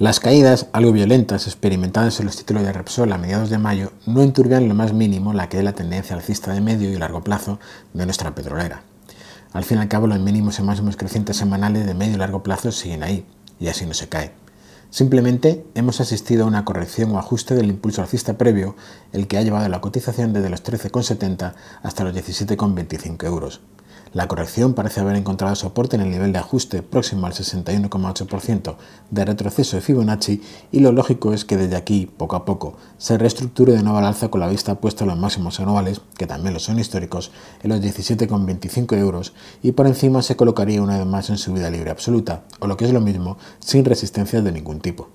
Las caídas, algo violentas, experimentadas en los títulos de Repsol a mediados de mayo, no enturbian lo más mínimo la que es la tendencia alcista de medio y largo plazo de nuestra petrolera. Al fin y al cabo, los mínimos y máximos crecientes semanales de medio y largo plazo siguen ahí, y así no se cae. Simplemente hemos asistido a una corrección o ajuste del impulso alcista previo, el que ha llevado a la cotización desde los 13,70 hasta los 17,25 euros. La corrección parece haber encontrado soporte en el nivel de ajuste próximo al 61,8% de retroceso de Fibonacci y lo lógico es que desde aquí, poco a poco, se reestructure de nuevo al alza con la vista puesta en los máximos anuales, que también lo son históricos, en los 17,25 euros y por encima se colocaría una vez más en subida libre absoluta, o lo que es lo mismo, sin resistencias de ningún tipo.